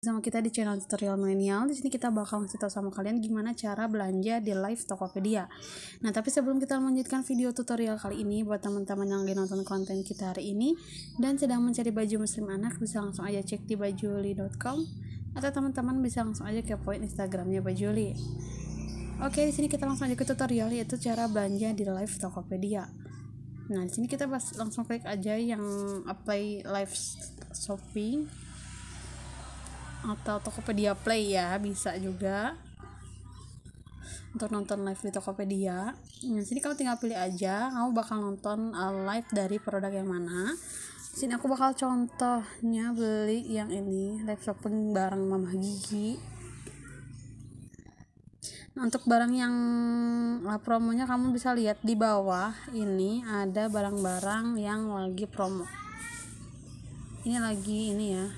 sama kita di channel tutorial milenial. Di sini kita bakal ngasih sama kalian gimana cara belanja di live Tokopedia. Nah, tapi sebelum kita melanjutkan video tutorial kali ini buat teman-teman yang lagi nonton konten kita hari ini dan sedang mencari baju muslim anak bisa langsung aja cek di bajuli.com atau teman-teman bisa langsung aja ke point Instagramnya Bajuli. Oke, di sini kita langsung aja ke tutorial yaitu cara belanja di live Tokopedia. Nah, di sini kita langsung klik aja yang apply live shopping atau Tokopedia Play ya bisa juga untuk nonton live di Tokopedia. Nah, sini kamu tinggal pilih aja, kamu bakal nonton uh, live dari produk yang mana. Sini aku bakal contohnya beli yang ini, live shopping barang Mama Gigi. Nah, untuk barang yang uh, promonya kamu bisa lihat di bawah ini ada barang-barang yang lagi promo. Ini lagi ini ya,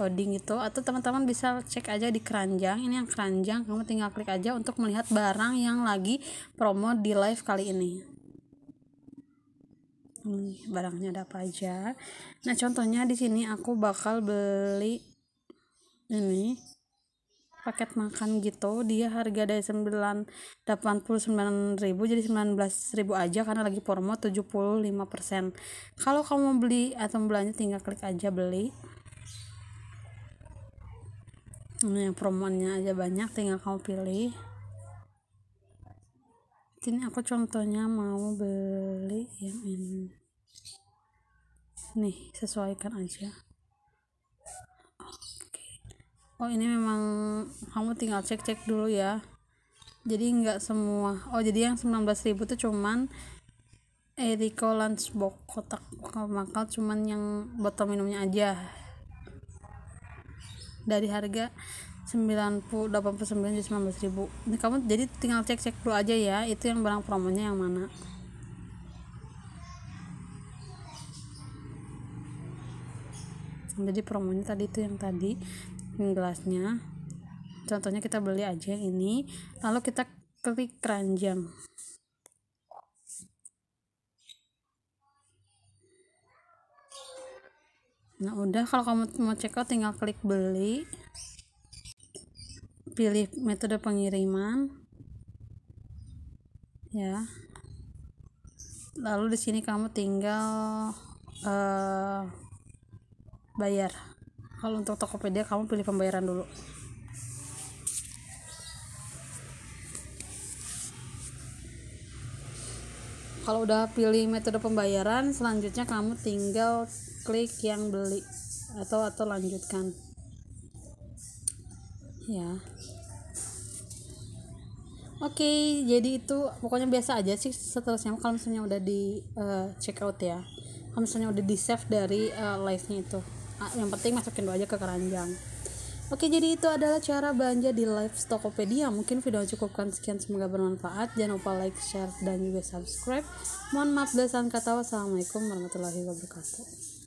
coding itu atau teman-teman bisa cek aja di keranjang ini yang keranjang kamu tinggal klik aja untuk melihat barang yang lagi promo di live kali ini nih barangnya ada apa aja nah contohnya di sini aku bakal beli ini paket makan gitu dia harga dari sembilan ribu jadi 19.000 aja karena lagi promo 75% kalau kamu beli atau belanja tinggal klik aja beli ini yang promonya aja banyak tinggal kamu pilih ini aku contohnya mau beli yang ini nih sesuaikan aja oke okay. oh ini memang kamu tinggal cek cek dulu ya jadi nggak semua oh jadi yang 19.000 tuh cuman Eriko lunchbox kotak bakal cuman yang botol minumnya aja dari harga sembilan puluh puluh sembilan jadi belas ribu nah, kamu jadi tinggal cek cek dulu aja ya itu yang barang promonya yang mana jadi promonya tadi itu yang tadi yang gelasnya contohnya kita beli aja yang ini lalu kita klik keranjang nah udah kalau kamu mau check out tinggal klik beli pilih metode pengiriman ya lalu di sini kamu tinggal uh, bayar kalau untuk Tokopedia kamu pilih pembayaran dulu kalau udah pilih metode pembayaran selanjutnya kamu tinggal klik yang beli atau atau lanjutkan ya oke okay, jadi itu pokoknya biasa aja sih seterusnya kalau misalnya udah di uh, check out ya kalau misalnya udah di save dari uh, eh, live nya itu ah, yang penting masukin doa aja ke keranjang Oke, jadi itu adalah cara belanja di live Tokopedia. Mungkin video cukupkan sekian, semoga bermanfaat. Jangan lupa like, share, dan juga subscribe. Mohon maaf dasar kata. Wassalamualaikum warahmatullahi wabarakatuh.